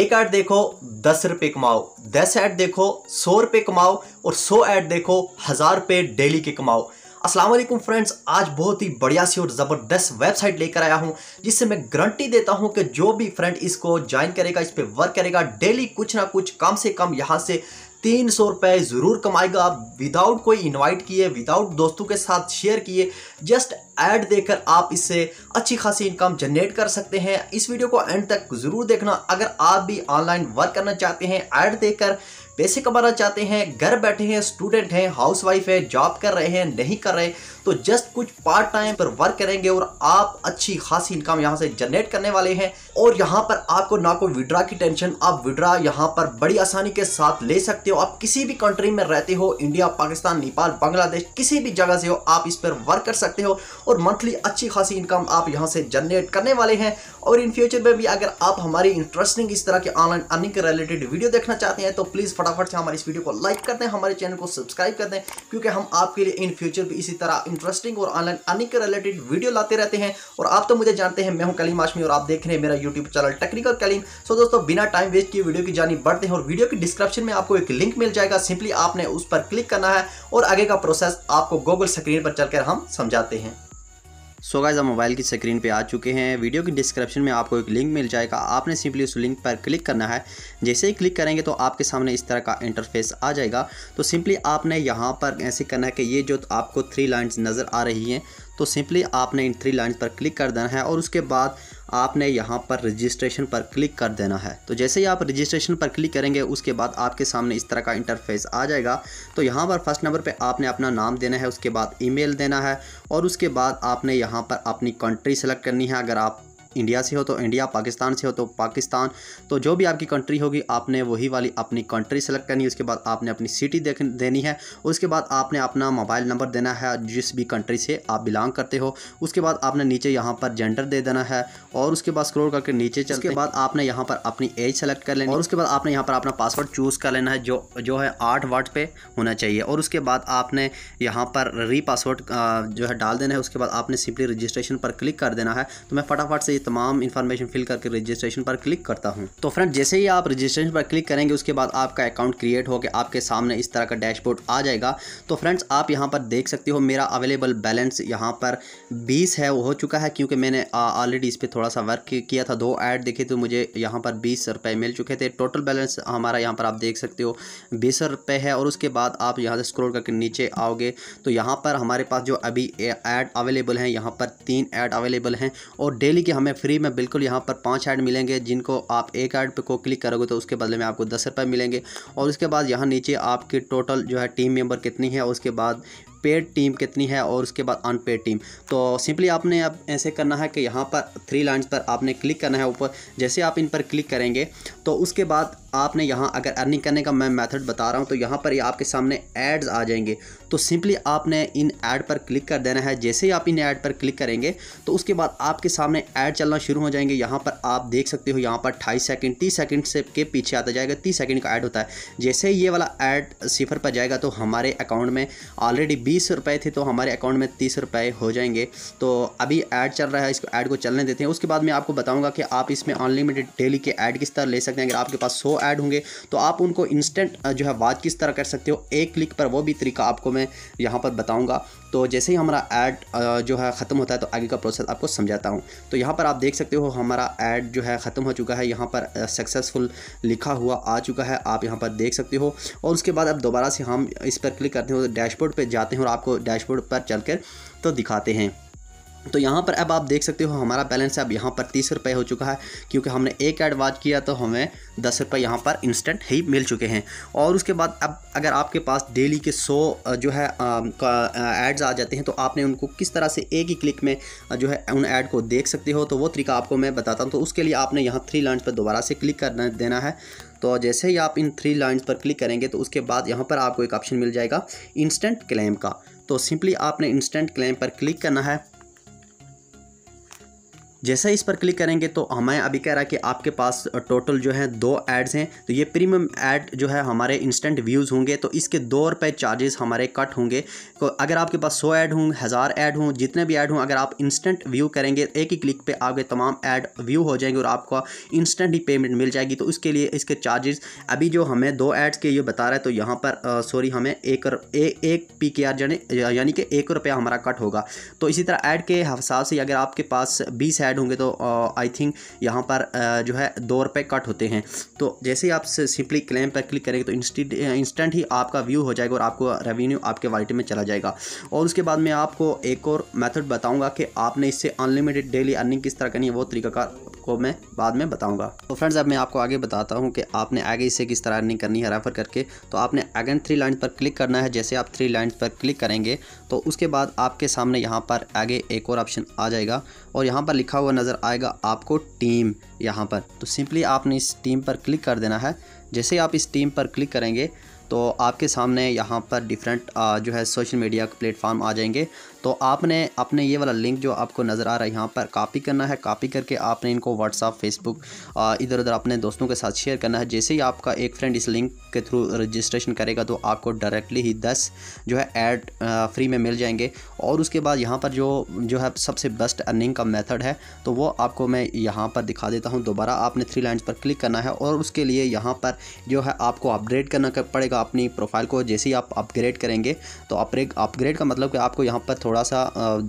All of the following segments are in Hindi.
एक ऐड देखो दस रुपए कमाओ दस ऐड देखो सौ रुपए कमाओ और सौ ऐड देखो हज़ार रुपए डेली के कमाओ असलम फ्रेंड्स आज बहुत ही बढ़िया सी और ज़बरदस्त वेबसाइट लेकर आया हूँ जिससे मैं गारंटी देता हूँ कि जो भी फ्रेंड इसको ज्वाइन करेगा इस पर वर्क करेगा डेली कुछ ना कुछ कम से कम यहाँ से तीन सौ रुपये ज़रूर कमाएगा आप विदाउट कोई इनवाइट किए विदाउट दोस्तों के साथ शेयर किए जस्ट ऐड देकर आप इससे अच्छी खासी इनकम जनरेट कर सकते हैं इस वीडियो को एंड तक ज़रूर देखना अगर आप भी ऑनलाइन वर्क करना चाहते हैं ऐड देकर पैसे कमाना चाहते हैं घर बैठे हैं स्टूडेंट हैं हाउस वाइफ है जॉब कर रहे हैं नहीं कर रहे तो जस्ट कुछ पार्ट टाइम पर वर्क करेंगे और आप अच्छी खासी इनकम यहाँ से जनरेट करने वाले हैं और यहाँ पर आपको ना कोई विड्रा की टेंशन आप विड्रा यहाँ पर बड़ी आसानी के साथ ले सकते हो आप किसी भी कंट्री में रहते हो इंडिया पाकिस्तान नेपाल बांग्लादेश किसी भी जगह से हो आप इस पर वर्क कर सकते हो और मंथली अच्छी खासी इनकम आप यहाँ से जनरेट करने वाले हैं और इन फ्यूचर में भी अगर आप हमारी इंटरेस्टिंग इस तरह के ऑनलाइन अर्निंग के रिलेटेड वीडियो देखना चाहते हैं तो प्लीज़ फटाफट से हमारे इस वीडियो को लाइक कर दें हमारे चैनल को सब्सक्राइब कर दें क्योंकि हम आपके लिए इन फ्यूचर भी इसी तरह इंटरेस्टिंग और ऑनलाइन अर्निंग के रिलेटेड वीडियो लाते रहते हैं और आप तो मुझे जानते हैं मैं हूं कलीम आशमी और आप देख रहे हैं मेरा YouTube channel technical Kaleem so दोस्तों बिना टाइम वेस्ट किए वीडियो की जानी बढ़ते हैं और वीडियो के डिस्क्रिप्शन में आपको एक लिंक मिल जाएगा सिंपली आपने उस पर क्लिक करना है और आगे का प्रोसेस आपको गूगल स्क्रीन पर चलकर हम समझाते हैं सो गाइज हम मोबाइल की स्क्रीन पे आ चुके हैं वीडियो की डिस्क्रिप्शन में आपको एक लिंक मिल जाएगा आपने सिंपली उस लिंक पर क्लिक करना है जैसे ही क्लिक करेंगे तो आपके सामने इस तरह का इंटरफेस आ जाएगा तो सिंपली आपने यहाँ पर ऐसे करना है कि ये जो आपको थ्री लाइन्स नज़र आ रही हैं तो सिंपली आपने इन थ्री लाइन्स पर क्लिक कर देना है और उसके बाद आपने यहाँ पर रजिस्ट्रेशन पर क्लिक कर देना है तो जैसे ही आप रजिस्ट्रेशन पर क्लिक करेंगे उसके बाद आपके सामने इस तरह का इंटरफेस आ जाएगा तो यहाँ पर फर्स्ट नंबर पर आपने अपना नाम देना है उसके बाद ई देना है और उसके बाद आपने यहाँ पर अपनी कंट्री सेलेक्ट करनी है अगर आप इंडिया से हो तो इंडिया पाकिस्तान से हो तो पाकिस्तान तो जो भी आपकी कंट्री होगी आपने वही वाली अपनी कंट्री सेलेक्ट करनी है उसके बाद आपने अपनी सिटी देख देनी है उसके बाद आपने अपना मोबाइल नंबर देना है जिस भी कंट्री से आप बिलोंग करते हो उसके बाद आपने नीचे यहाँ पर जेंडर दे देना है और उसके बाद स्क्रोल करके नीचे चल के बाद आपने यहाँ पर अपनी एज सेलेक्ट कर लेनी और उसके बाद आपने यहाँ पर अपना पासवर्ड चूज़ कर लेना है जो जो है आठ वर्ड पर होना चाहिए और उसके बाद आपने यहाँ पर री पासवर्ड जो है डाल देना है उसके बाद आपने सिंपली रजिस्ट्रेशन पर क्लिक कर देना है तो मैं फटाफट से तमाम इन्फॉर्मेशन फिल करके रजिस्ट्रेशन पर क्लिक करता हूँ तो फ्रेंड जैसे ही आप रजिस्ट्रेशन पर क्लिक करेंगे उसके बाद आपका अकाउंट क्रिएट होकर आपके सामने इस तरह का डैशबोर्ड आ जाएगा तो फ्रेंड्स आप यहाँ पर देख सकते हो मेरा अवेलेबल बैलेंस यहाँ पर बीस है हो चुका है क्योंकि मैंने ऑलरेडी इस पर थोड़ा सा वर्क किया था दो ऐड देखे तो मुझे यहाँ पर बीस रुपये मिल चुके थे टोटल बैलेंस हमारा यहाँ पर आप देख सकते हो बीस रुपये है और उसके बाद आप यहाँ से स्क्रोल करके नीचे आओगे तो यहाँ पर हमारे पास जो अभी एड अवेलेबल हैं यहाँ पर तीन ऐड अवेलेबल हैं और डेली के हमें में फ्री में बिल्कुल यहाँ पर पाँच ऐड मिलेंगे जिनको आप एक ऐड को क्लिक करोगे तो उसके बदले में आपको दस रुपये मिलेंगे और उसके बाद यहाँ नीचे आपकी टोटल जो है टीम मेम्बर कितनी है उसके बाद पेड टीम कितनी है और उसके बाद अनपेड टीम तो सिंपली आपने अब आप ऐसे करना है कि यहाँ पर थ्री लाइन्स पर आपने क्लिक करना है ऊपर जैसे आप इन पर क्लिक करेंगे तो उसके बाद आपने यहाँ अगर अर्निंग करने का मैं मेथड बता रहा हूँ तो यहाँ पर ये यह आपके सामने एड्स आ जाएंगे तो सिंपली आपने इन ऐड पर क्लिक कर देना है जैसे ही आप इन ऐड पर क्लिक करेंगे तो उसके बाद आपके सामने ऐड चलना शुरू हो जाएंगे यहाँ पर आप देख सकते हो यहाँ पर अट्ठाईस सेकेंड तीस सेकेंड से के पीछे आता जाएगा तीस सेकेंड का ऐड होता है जैसे ही ये वाला ऐड सिफर पर जाएगा तो हमारे अकाउंट में ऑलरेडी बीस रुपए थे तो हमारे अकाउंट में तीस रुपए हो जाएंगे तो अभी ऐड चल रहा है इसको ऐड को चलने देते हैं उसके बाद मैं आपको बताऊँगा कि आप इसमें अनलिमिटेड डेली के ऐड किस तरह ले सकते हैं अगर आपके पास सौ ऐड होंगे तो आप उनको इंस्टेंट जो है वाच किस तरह कर सकते हो एक क्लिक पर वो भी तरीका आपको मैं यहाँ पर बताऊँगा तो जैसे ही हमारा ऐड जो है ख़त्म होता है तो आगे का प्रोसेस आपको समझाता हूँ तो यहाँ पर आप देख सकते हो हमारा ऐड जो है ख़त्म हो चुका है यहाँ पर सक्सेसफुल लिखा हुआ आ चुका है आप यहाँ पर देख सकते हो और उसके बाद आप दोबारा से हम इस पर क्लिक करते हो डैशबोर्ड पर जाते हैं और आपको डैशबोर्ड पर चल तो दिखाते हैं तो यहाँ पर अब आप देख सकते हो हमारा बैलेंस अब यहाँ पर तीस रुपये हो चुका है क्योंकि हमने एक ऐड एडवाज किया तो हमें दस रुपये यहाँ पर इंस्टेंट ही मिल चुके हैं और उसके बाद अब अगर आपके पास डेली के सौ जो है एड्स आ जाते हैं तो आपने उनको किस तरह से एक ही क्लिक में जो है उन ऐड को देख सकते हो तो वो तरीका आपको मैं बताता हूँ तो उसके लिए आपने यहाँ थ्री लाइन्स पर दोबारा से क्लिक करना देना है तो जैसे ही आप इन थ्री लाइन्स पर क्लिक करेंगे तो उसके बाद यहाँ पर आपको एक ऑप्शन मिल जाएगा इंस्टेंट क्लेम का तो सिंपली आपने इंस्टेंट क्लेम पर क्लिक करना है जैसा इस पर क्लिक करेंगे तो हमें अभी कह रहा है कि आपके पास टोटल जो है दो एड्स हैं तो ये प्रीमियम ऐड जो है हमारे इंस्टेंट व्यूज़ होंगे तो इसके दो रुपये चार्जेस हमारे कट होंगे तो अगर आपके पास सौ ऐड हों हज़ार ऐड हों जितने भी ऐड हों अगर आप इंस्टेंट व्यू करेंगे एक ही क्लिक पर आपके तमाम ऐड व्यू हो जाएंगे और आपको इंस्टेंट ही पेमेंट मिल जाएगी तो उसके लिए इसके चार्जेस अभी जो हमें दो एड्स के ये बता रहा है तो यहाँ पर सॉरी हमें एक ए, एक पी के आर यानी कि एक रुपया हमारा कट होगा तो इसी तरह ऐड के हिसाब से अगर आपके पास बीस ऐड होंगे तो आई थिंक यहाँ पर जो है दो रुपये कट होते हैं तो जैसे ही आप सिंपली क्लेम पर क्लिक करेंगे तो इंस्टेंट इंस्टेंट ही आपका व्यू हो जाएगा और आपको रेवेन्यू आपके वॉलेट में चला जाएगा और उसके बाद मैं आपको एक और मैथड बताऊंगा कि आपने इससे अनलिमिटेड डेली अर्निंग किस तरह करनी है वो तरीका को मैं बाद में बताऊंगा तो फ्रेंड्स अब मैं आपको आगे बताता हूँ कि आपने आगे इसे किस तरह रनिंग करनी है रेफर करके तो आपने अगेन थ्री लाइन पर क्लिक करना है जैसे आप थ्री लाइन पर क्लिक करेंगे तो उसके बाद आपके सामने यहाँ पर आगे एक और ऑप्शन आ जाएगा और यहाँ पर लिखा हुआ नज़र आएगा आपको टीम यहाँ पर तो सिंपली आपने इस टीम पर क्लिक कर देना है जैसे आप इस टीम पर क्लिक करेंगे तो आपके सामने यहाँ पर डिफरेंट जो है सोशल मीडिया के प्लेटफॉर्म आ जाएंगे तो आपने अपने ये वाला लिंक जो आपको नज़र आ रहा है यहाँ पर कापी करना है कापी करके आपने इनको व्हाट्सअप फेसबुक इधर उधर अपने दोस्तों के साथ शेयर करना है जैसे ही आपका एक फ्रेंड इस लिंक के थ्रू रजिस्ट्रेशन करेगा तो आपको डायरेक्टली ही दस जो है एड फ्री में मिल जाएंगे और उसके बाद यहाँ पर जो जो है सबसे बेस्ट अर्निंग का मेथड है तो वो आपको मैं यहाँ पर दिखा देता हूँ दोबारा आपने थ्री लाइन्स पर क्लिक करना है और उसके लिए यहाँ पर जो है आपको अपग्रेड करना पड़ेगा अपनी प्रोफाइल को जैसे ही आप अपग्रेड करेंगे तो अपग्रेड का मतलब कि आपको यहाँ पर थोड़ा थोड़ा सा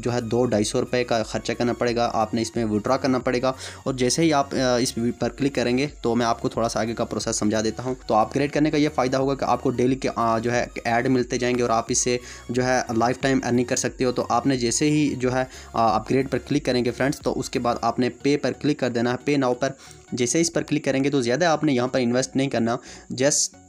जो है दो ढाई सौ रुपये का खर्चा करना पड़ेगा आपने इसमें विड्रा करना पड़ेगा और जैसे ही आप इस पर क्लिक करेंगे तो मैं आपको थोड़ा सा आगे का प्रोसेस समझा देता हूँ तो अपग्रेड करने का ये फ़ायदा होगा कि आपको डेली के जो है ऐड मिलते जाएंगे और आप इससे जो है लाइफ टाइम अर्निंग कर सकते हो तो आपने जैसे ही जो है अपग्रेड पर क्लिक करेंगे फ्रेंड्स तो उसके बाद आपने पे पर क्लिक कर देना है पे नाव पर जैसे इस पर क्लिक करेंगे तो ज़्यादा आपने यहाँ पर इन्वेस्ट नहीं करना जस्ट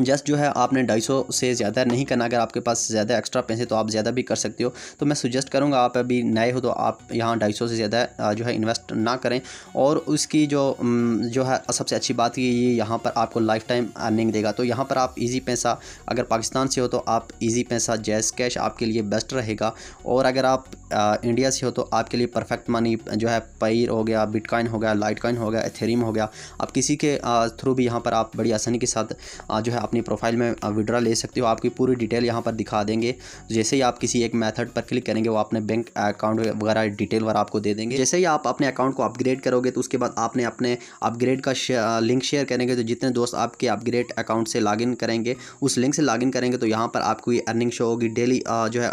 जस्ट जो है आपने ढाई सौ से ज़्यादा नहीं करना अगर आपके पास ज़्यादा एक्स्ट्रा पैसे तो आप ज़्यादा भी कर सकते हो तो मैं सुजेस्ट करूँगा आप अभी नए हो तो आप यहाँ ढाई सौ से ज़्यादा जो है इन्वेस्ट ना करें और उसकी जो जो है सबसे अच्छी बात ये यह यहाँ पर आपको लाइफ टाइम अर्निंग देगा तो यहाँ पर आप ईजी पैसा अगर पाकिस्तान से हो तो आप ईजी पैसा जैस कैश आपके लिए बेस्ट रहेगा और अगर आप आ, इंडिया से हो तो आपके लिए परफेक्ट मनी जो है पैर हो गया बिटकॉइन हो गया लाइट कॉइन हो गया एथेरीम हो गया आप किसी के थ्रू भी यहाँ पर आप बड़ी आसानी के साथ जो है अपनी प्रोफाइल में विड्रा ले सकते हो आपकी पूरी डिटेल यहाँ पर दिखा देंगे जैसे ही आप किसी एक मेथड पर क्लिक करेंगे वो अपने बैंक अकाउंट वगैरह डिटेल वगैरह आपको दे देंगे जैसे ही आप अपने अकाउंट को अपग्रेड करोगे तो उसके बाद आपने अपने अपग्रेड का लिंक शेयर करेंगे तो जितने दोस्त आपके अपग्रेड अकाउंट से लॉगिन करेंगे उस लिंक से लॉगिन करेंगे तो यहाँ पर आपको अर्निंग शो होगी डेली जो है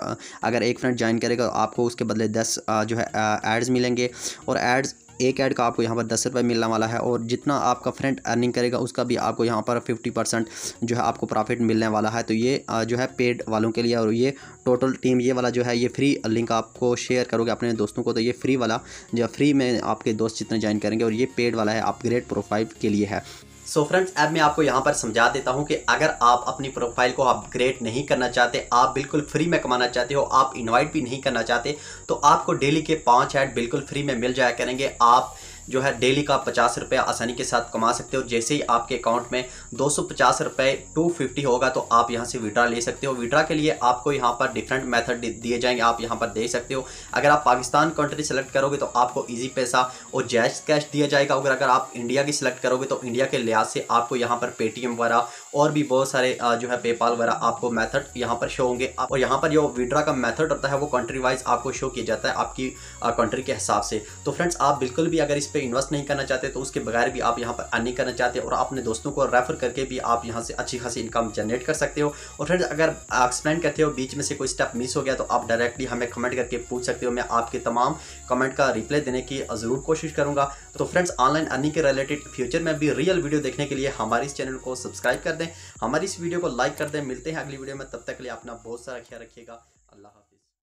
अगर एक फ्रेंड ज्वाइन करेगा तो आपको उसके बदले दस जो है एड्स मिलेंगे और एड्स एक ऐड का आपको यहाँ पर दस रुपये मिलने वाला है और जितना आपका फ्रेंड अर्निंग करेगा उसका भी आपको यहाँ पर फिफ्टी परसेंट जो है आपको प्रॉफिट मिलने वाला है तो ये जो है पेड वालों के लिए और ये टोटल टीम ये वाला जो है ये फ्री लिंक आपको शेयर करोगे अपने दोस्तों को तो ये फ्री वाला जो फ्री में आपके दोस्त जितने ज्वाइन करेंगे और ये पेड वाला है अपग्रेड प्रोफाइल के लिए है सो फ्रेंड्स ऐप मैं आपको यहाँ पर समझा देता हूँ कि अगर आप अपनी प्रोफाइल को अपग्रेड नहीं करना चाहते आप बिल्कुल फ्री में कमाना चाहते हो आप इन्वाइट भी नहीं करना चाहते तो आपको डेली के पाँच ऐड बिल्कुल फ्री में मिल जाया करेंगे आप जो है डेली का पचास रुपये आसानी के साथ कमा सकते हो जैसे ही आपके अकाउंट में दो सौ पचास रुपए टू फिफ्टी होगा तो आप यहाँ से विड्रा ले सकते हो विड्रा के लिए आपको यहाँ पर डिफरेंट मैथड दिए जाएंगे आप यहाँ पर दे सकते हो अगर आप पाकिस्तान कंट्री सेलेक्ट करोगे तो आपको ईजी पैसा और जैश कैश दिया जाएगा अगर अगर आप इंडिया की सिलेक्ट करोगे तो इंडिया के लिहाज से आपको यहाँ पर पेटीएम वगैरह और भी बहुत सारे जो है पेपाल वगैरह आपको मैथड यहाँ पर शो होंगे और यहाँ पर जो विड्रा का मैथड होता है वो कंट्री वाइज आपको शो किया जाता है आपकी कंट्री के हिसाब से तो फ्रेंड्स आप बिल्कुल भी अगर इस पर इन्वेस्ट नहीं करना चाहते तो उसके बगैर भी आप यहाँ पर अर्निंग करना चाहते हो और अपने दोस्तों को रेफर करके भी आप यहाँ से अच्छी खासी इनकम जनरेट कर सकते हो और फ्रेंड्स अगर एक्सप्लेन करते हो बीच में से कोई स्टेप मिस हो गया तो आप डायरेक्टली हमें कमेंट करके पूछ सकते हो मैं आपके तमाम कमेंट का रिप्लाई देने की ज़रूर कोशिश करूँगा तो फ्रेंड्स ऑनलाइन अर्निंग के रिलेटेड फ्यूचर में भी रियल वीडियो देखने के लिए हमारे इस चैनल को सब्सक्राइब कर दें हमारी इस वीडियो को लाइक कर दें मिलते हैं अगली वीडियो में तब तक के लिए अपना बहुत सारा ख्याल रखिएगा अल्लाह